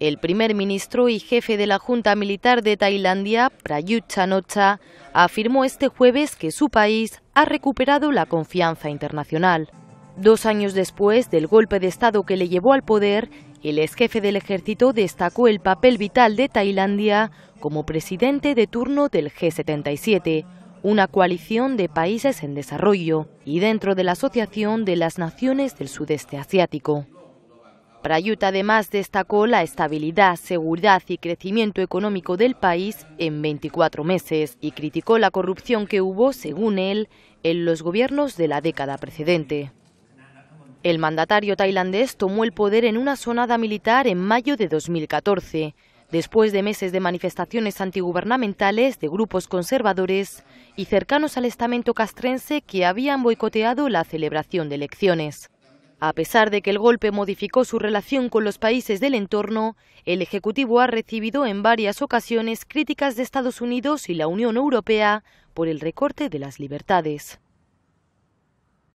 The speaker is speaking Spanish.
El primer ministro y jefe de la Junta Militar de Tailandia, Prayut chan ocha afirmó este jueves que su país ha recuperado la confianza internacional. Dos años después del golpe de Estado que le llevó al poder, el ex jefe del ejército destacó el papel vital de Tailandia como presidente de turno del G77, una coalición de países en desarrollo y dentro de la Asociación de las Naciones del Sudeste Asiático. Prayut además destacó la estabilidad, seguridad y crecimiento económico del país en 24 meses y criticó la corrupción que hubo, según él, en los gobiernos de la década precedente. El mandatario tailandés tomó el poder en una sonada militar en mayo de 2014, después de meses de manifestaciones antigubernamentales de grupos conservadores y cercanos al estamento castrense que habían boicoteado la celebración de elecciones. A pesar de que el golpe modificó su relación con los países del entorno, el Ejecutivo ha recibido en varias ocasiones críticas de Estados Unidos y la Unión Europea por el recorte de las libertades.